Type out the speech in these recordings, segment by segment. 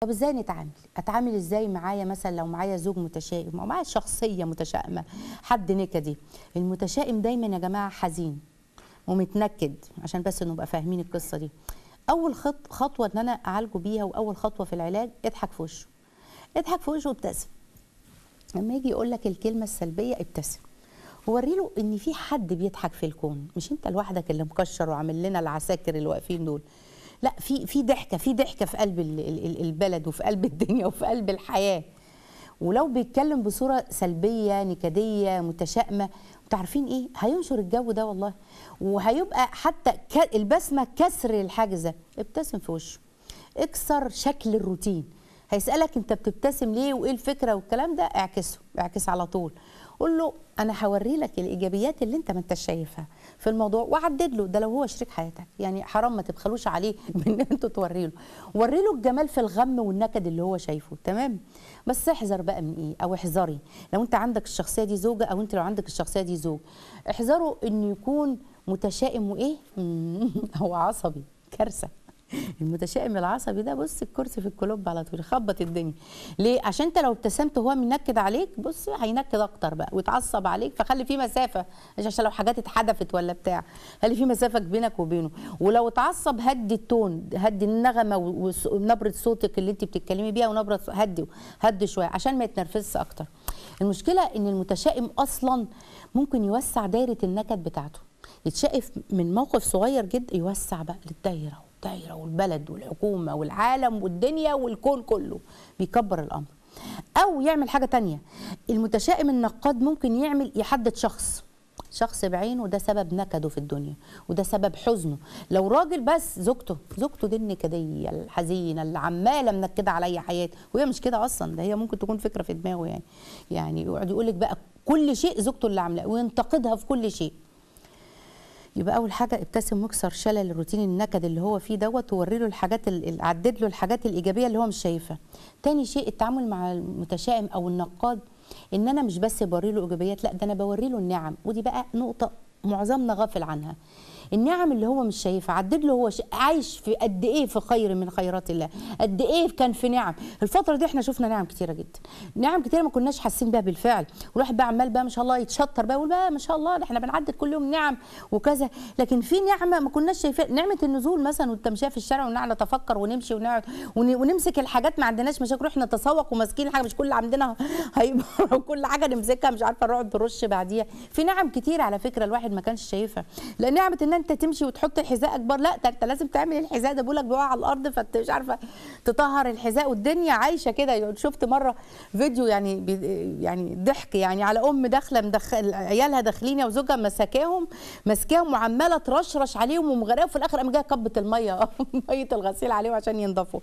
طب ازاي نتعامل اتعامل ازاي معايا مثلا لو معايا زوج متشائم او معايا شخصيه متشائمه حد نكدي المتشائم دايما يا جماعه حزين ومتنكد عشان بس نبقى فاهمين القصه دي اول خط خطوه ان انا اعالجه بيها واول خطوه في العلاج اضحك في وشه اضحك في وشه وابتسم لما يجي يقول لك الكلمه السلبيه ابتسم ووري له ان في حد بيضحك في الكون مش انت لوحدك اللي مكشر وعامل لنا العساكر اللي واقفين دول لا في في ضحكه في ضحكه في قلب البلد وفي قلب الدنيا وفي قلب الحياه ولو بيتكلم بصوره سلبيه نكديه متشائمه تعرفين ايه هينشر الجو ده والله وهيبقى حتى البسمه كسر الحاجز ده ابتسم في وشه اكسر شكل الروتين هيسالك انت بتبتسم ليه وايه الفكره والكلام ده اعكسه اعكس على طول قول له انا هوري لك الايجابيات اللي انت ما انت شايفها في الموضوع وعدد له ده لو هو شريك حياتك يعني حرام ما تبخلوش عليه بان انتوا توري له وري له الجمال في الغم والنكد اللي هو شايفه تمام بس احذر بقى من ايه او احذري لو انت عندك الشخصيه دي زوجه او انت لو عندك الشخصيه دي زوج احذروا انه يكون متشائم وايه هو عصبي كارثه المتشائم العصبي ده بص الكرسي في الكلوب على طول يخبط الدنيا ليه عشان انت لو ابتسمت وهو منكد عليك بص هينكد اكتر بقى ويتعصب عليك فخلي في مسافه عشان لو حاجات اتحدفت ولا بتاع خلي في مسافه بينك وبينه ولو اتعصب هدي التون هدي النغمه ونبره صوتك اللي انت بتتكلمي بيها ونبره هدي هدي شويه عشان ما يتنرفزش اكتر المشكله ان المتشائم اصلا ممكن يوسع دايره النكد بتاعته يتشائف من موقف صغير جدا يوسع بقى للدايره الدايره والبلد والحكومه والعالم والدنيا والكون كله بيكبر الامر او يعمل حاجه تانية المتشائم النقاد ممكن يعمل يحدد شخص شخص بعينه ده سبب نكده في الدنيا وده سبب حزنه لو راجل بس زوجته زوجته دي النكديه الحزينه اللي عماله منكده عليا حياتي وهي مش كده اصلا ده هي ممكن تكون فكره في دماغه يعني يعني يقعد يقول لك بقى كل شيء زوجته اللي عاملاه وينتقدها في كل شيء يبقى اول حاجه ابتسم واكسر شلل الروتين النكد اللي هو فيه دوت ووري له الحاجات عدد له الحاجات الايجابيه اللي هو مش شايفها تاني شيء التعامل مع المتشائم او النقاد ان انا مش بس بوري له ايجابيات لا ده انا بوري له النعم ودي بقى نقطه معظمنا غافل عنها النعم اللي هو مش شايفها عدد له هو عايش في قد ايه في خير من خيرات الله قد ايه كان في نعم الفتره دي احنا شفنا نعم كتيره جدا نعم كتيره ما كناش حاسين بيها بالفعل والواحد بقى عمال بقى ما شاء الله يتشطر بقى يقول بقى ما شاء الله احنا بنعدد كل يوم نعم وكذا لكن في نعمه ما كناش شايفين نعمه النزول مثلا والتمشيه في الشارع ونقعد نتفكر ونمشي ونقعد ونمسك الحاجات ما عندناش مشاكل نروح نتسوق وماسكين حاجه مش كل عندنا هيبقى كل حاجه نمسكها مش عارفه نروح نرش بعديها في نعم كتير على فكره الواحد ما كانش شايفها لان نعمه انت تمشي وتحط الحذاء اكبر لا ده انت لازم تعمل الحذاء ده بيقول لك بيقع على الارض فانت مش عارفه تطهر الحذاء والدنيا عايشه كده شفت مره فيديو يعني يعني ضحك يعني على ام داخله مدخل عيالها داخلين يا وزوجها مسكاهم ماسكاهم وعماله ترشرش عليهم ومغرقه وفي الاخر قام جايه كبه الميه ميه الغسيل عليهم عشان ينضفوا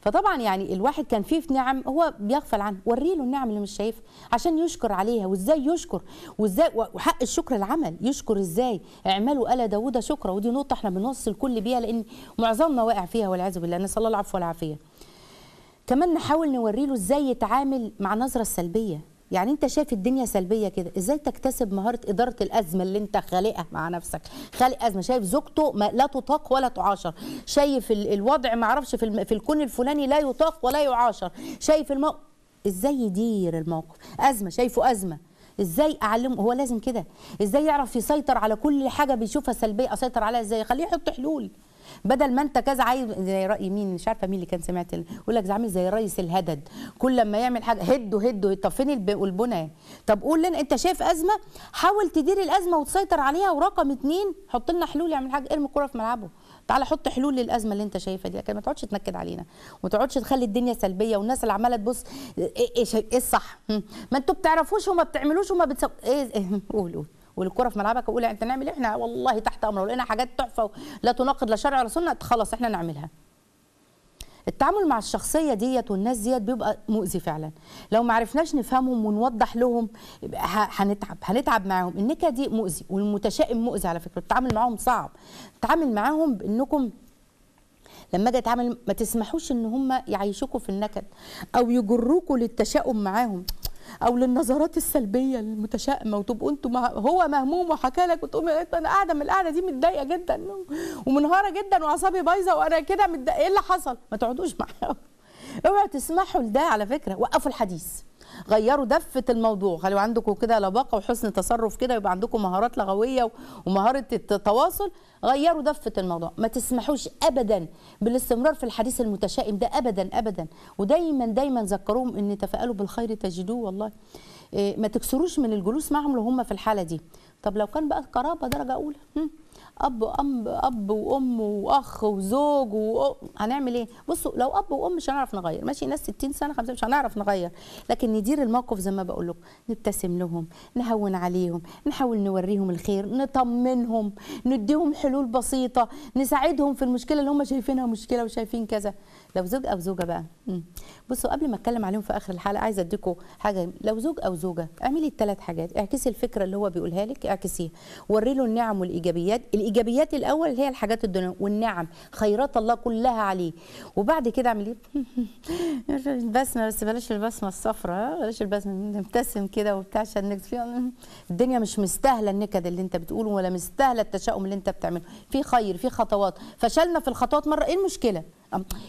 فطبعا يعني الواحد كان فيه في نعم هو بيغفل عنها وري له النعم اللي مش شايفها عشان يشكر عليها وازاي يشكر وازاي وحق الشكر العمل يشكر ازاي اعملوا الا داوود شكرا ودي نقطه احنا بنوصل الكل بيها لان معظمنا واقع فيها والعياذ بالله نسال الله العفو والعافيه كمان نحاول نوري له ازاي يتعامل مع النظره السلبيه يعني انت شايف الدنيا سلبيه كده ازاي تكتسب مهاره اداره الازمه اللي انت خالقها مع نفسك خالق ازمه شايف زوجته ما لا تطاق ولا تعاشر شايف الوضع ما اعرفش في, في الكون الفلاني لا يطاق ولا يعاشر شايف الموقف ازاي يدير الموقف ازمه شايفه ازمه ازاي اعلمه هو لازم كده ازاي يعرف يسيطر على كل حاجه بيشوفها سلبيه اسيطر عليها ازاي خليه يحط حلول بدل ما انت كذا عايز زي راي مين مش عارفه مين اللي كان سمعت يقول لك زعيم زي رئيس الهدد كل لما يعمل حاجه هده هده طب فين البنى طب قول لنا انت شايف ازمه حاول تدير الازمه وتسيطر عليها ورقم اتنين حط لنا حلول يعمل حاجه ارمي الكوره في ملعبه تعالى حط حلول للازمه اللي انت شايفها دي لكن ما تقعدش تنكد علينا وما تقعدش تخلي الدنيا سلبيه والناس اللي عماله تبص ايه, ايه, إيه الصح ما انتوا بتعرفوش وما بتعملوش وما بتسو... ايه, ايه قول والكره في ملعبك اقول انت نعمل إيه؟ احنا والله تحت امر ولقينا حاجات تحفه لا تناقض لا شرع ولا سنه خلاص احنا نعملها التعامل مع الشخصيه ديت والناس ديت بيبقى مؤذي فعلا لو ما عرفناش نفهمهم ونوضح لهم هنتعب هنتعب معاهم النكد دي مؤذي والمتشائم مؤذي على فكره التعامل معاهم صعب التعامل معاهم بانكم لما اجي اتعامل ما تسمحوش ان هم يعيشوكوا في النكد او يجروكوا للتشاؤم معاهم او للنظرات السلبيه المتشائمه وتبقوا انتوا هو مهموم وحكى لك وتقوم انا قاعده من القعده دي متضايقه جدا ومنهاره جدا واعصابي بايظه وانا كده متضايقه ايه اللي حصل ما تقعدوش معاهم اوعوا تسمحوا لده على فكره وقفوا الحديث غيروا دفه الموضوع خلوا عندكم كده لباقه وحسن تصرف كده يبقى عندكم مهارات لغويه ومهاره التواصل غيروا دفه الموضوع ما تسمحوش ابدا بالاستمرار في الحديث المتشائم ده ابدا ابدا ودايما دايما ذكروهم ان تفائلوا بالخير تجدوه والله إيه، ما تكسروش من الجلوس معهم لو هم في الحاله دي طب لو كان بقى قرابه درجه اولى اب ام اب وام واخ وزوج هنعمل ايه بصوا لو اب وام مش هنعرف نغير ماشي ناس 60 سنه 50 مش هنعرف نغير لكن ندير الموقف زي ما بقول لكم نبتسم لهم نهون عليهم نحاول نوريهم الخير نطمنهم نديهم حلول بسيطه نساعدهم في المشكله اللي هم شايفينها مشكله وشايفين كذا لو زوج او زوجه بقى بصوا قبل ما اتكلم عليهم في اخر الحلقه عايزه اديكم حاجه لو زوج او زوجه اعملي الثلاث حاجات اعكسي الفكره اللي هو بيقولها لك اعكسيها وري له النعم والايجابيات الايجابيات الاول اللي هي الحاجات الدنيا والنعم خيرات الله كلها عليه وبعد كده اعملي البسمه بس بلاش البسمه الصفراء بلاش البسمه نبتسم كده وبتاع عشان الدنيا مش مستاهله النكد اللي انت بتقوله ولا مستاهله التشاؤم اللي انت بتعمله في خير في خطوات فشلنا في الخطوات مره ايه المشكله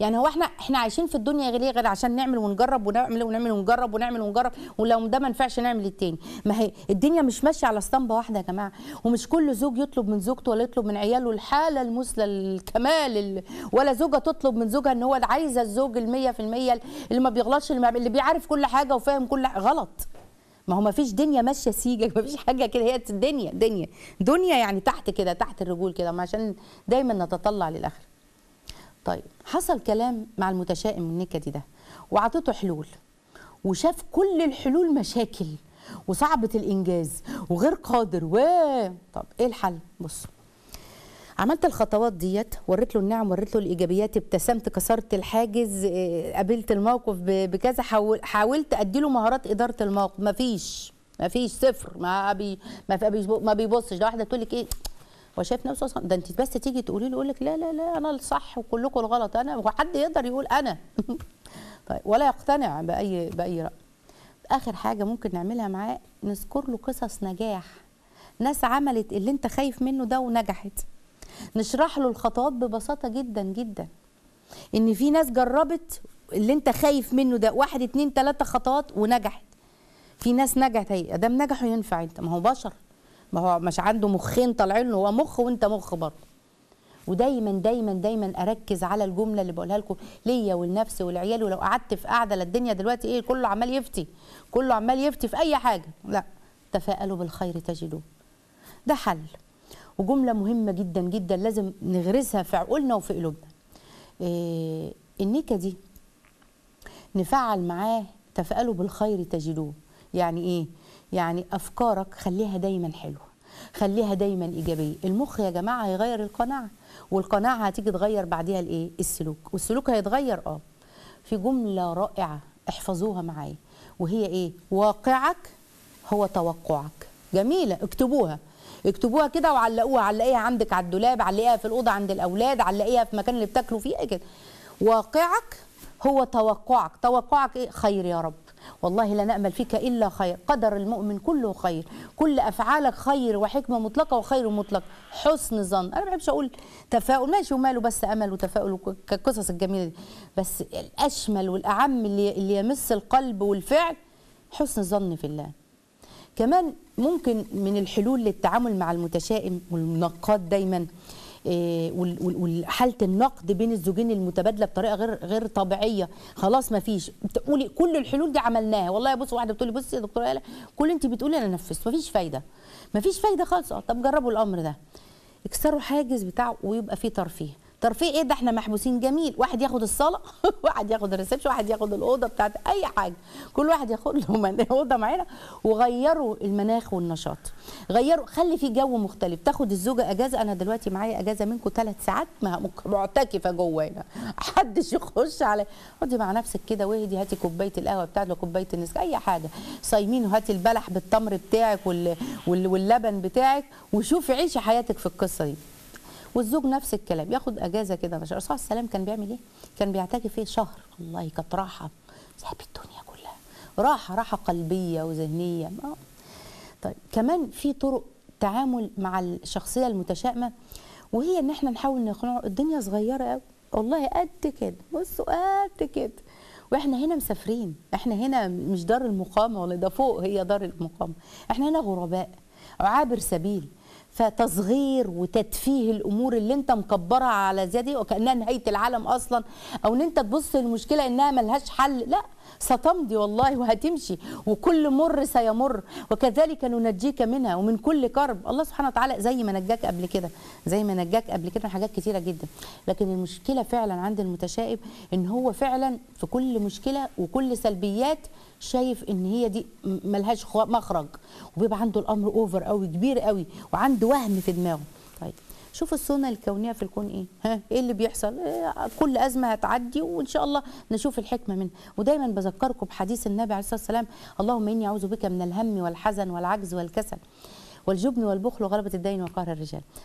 يعني هو احنا احنا عايشين في الدنيا غير غير عشان نعمل ونجرب ونعمل ونعمل ونجرب ونعمل ونجرب ولو ده ما نفعش نعمل التاني ما هي الدنيا مش ماشيه على اسطمبه واحده يا جماعه ومش كل زوج يطلب من زوجته ولا يطلب من عياله الحاله المثلى الكمال ولا زوجه تطلب من زوجها ان هو عايزه الزوج ال 100% اللي ما بيغلطش اللي بيعرف كل حاجه وفاهم كل حاجة. غلط ما هو ما فيش دنيا ماشيه سيجك ما فيش حاجه كده هي الدنيا دنيا دنيا يعني تحت كده تحت الرجول كده عشان دايما نتطلع للاخر طيب حصل كلام مع المتشائم النكدي ده وعطيته حلول وشاف كل الحلول مشاكل وصعبة الإنجاز وغير قادر و طب إيه الحل؟ بص عملت الخطوات ديت وريت له النعم وريت له الإيجابيات ابتسمت كسرت الحاجز آه، قابلت الموقف بكذا حاولت أديله مهارات إدارة الموقف مفيش مفيش صفر ما ما بيبصش ده واحدة تقول لك إيه هو شايف نفسه اصلا ده انت بس تيجي تقولي له يقول لك لا لا لا انا الصح وكلكم الغلط انا حد يقدر يقول انا طيب ولا يقتنع باي باي راي اخر حاجه ممكن نعملها معاه نذكر له قصص نجاح ناس عملت اللي انت خايف منه ده ونجحت نشرح له الخطوات ببساطه جدا جدا ان في ناس جربت اللي انت خايف منه ده واحد اتنين تلاته خطوات ونجحت في ناس نجحت هي ادام نجحوا ينفع انت ما هو بشر ما هو مش عنده مخين طالعين هو مخ وانت مخ برضه ودايما دايما دايما اركز على الجمله اللي بقولها لكم ليا ولنفسي والعيال ولو قعدت في قاعده للدنيا دلوقتي ايه كله عمال يفتي كله عمال يفتي في اي حاجه لا تفاءلوا بالخير تجدوه ده حل وجمله مهمه جدا جدا لازم نغرسها في عقولنا وفي قلوبنا إيه النكه دي نفعل معاه تفاءلوا بالخير تجدوه يعني ايه يعني افكارك خليها دايما حلوه خليها دايما ايجابيه المخ يا جماعه هيغير القناعه والقناعه هتيجي تغير بعديها الايه السلوك والسلوك هيتغير اه في جمله رائعه احفظوها معايا وهي ايه واقعك هو توقعك جميله اكتبوها اكتبوها كده وعلقوها علقيها عندك على الدولاب علقيها في الاوضه عند الاولاد علقيها في المكان اللي بتاكلوا فيه كده واقعك هو توقعك توقعك إيه؟ خير يا رب والله لا نأمل فيك إلا خير قدر المؤمن كله خير كل أفعالك خير وحكمة مطلقة وخير مطلق حسن ظن أنا ما بحبش أقول تفاؤل ماشي وماله بس أمل وتفاؤل والقصص الجميلة دي بس الأشمل والأعم اللي, اللي يمس القلب والفعل حسن الظن في الله كمان ممكن من الحلول للتعامل مع المتشائم والمنقاد دايما إيه، وحاله النقد بين الزوجين المتبادله بطريقه غير غير طبيعيه خلاص ما فيش تقولي كل الحلول دي عملناها والله بص واحده بتقولي بصي يا دكتوره الا كل انت بتقولي انا نفذت ما فيش فايده ما فيش فايده خالص طب جربوا الامر ده اكسروا حاجز بتاع ويبقى فيه ترفيه ترفيه ايه ده احنا محبوسين جميل واحد ياخد الصاله واحد ياخد الريسبشن واحد ياخد الاوضه بتاعت اي حاجه كل واحد ياخد له اوضه معانا وغيروا المناخ والنشاط غيروا خلي في جو مختلف تاخد الزوجه اجازه انا دلوقتي معايا اجازه منكم ثلاث ساعات معتكفه جوه هنا محدش يخش عليا اقعدي مع نفسك كده واهدي هاتي كوبايه القهوه بتاعتك كوبايه النسك اي حاجه صايمين وهاتي البلح بالتمر بتاعك وال... وال... واللبن بتاعك وشوفي عيشي حياتك في القصه دي والزوج نفس الكلام ياخد اجازه كده الرسول صلى الله عليه وسلم كان بيعمل ايه كان بيعتكف ايه شهر والله كانت راحه ساب الدنيا كلها راحه راحه قلبيه وذهنيه طيب كمان في طرق تعامل مع الشخصيه المتشائمه وهي ان احنا نحاول نقنعه الدنيا صغيره قوي والله قد كده بصوا قد كده واحنا هنا مسافرين احنا هنا مش دار المقامه ولا ده فوق هي دار المقامه احنا هنا غرباء عابر سبيل فتصغير وتتفيه الامور اللي انت مكبرها على زياده وكانها نهايه العالم اصلا او ان انت تبص للمشكله انها ملهاش حل لا ستمضي والله وهتمشي وكل مر سيمر وكذلك ننجيك منها ومن كل كرب الله سبحانه وتعالى زي ما نجاك قبل كده زي ما نجاك قبل كده من حاجات كثيره جدا لكن المشكله فعلا عند المتشائم ان هو فعلا في كل مشكله وكل سلبيات شايف ان هي دي ملهاش مخرج وبيبقى عنده الامر اوفر قوي كبير قوي وعنده وهم في دماغه طيب شوف السنه الكونيه في الكون ايه ها ايه اللي بيحصل إيه كل ازمه هتعدي وان شاء الله نشوف الحكمه منها ودايما بذكركم بحديث النبي عليه الصلاه والسلام اللهم اني اعوذ بك من الهم والحزن والعجز والكسل والجبن والبخل وغلبة الدين وقهر الرجال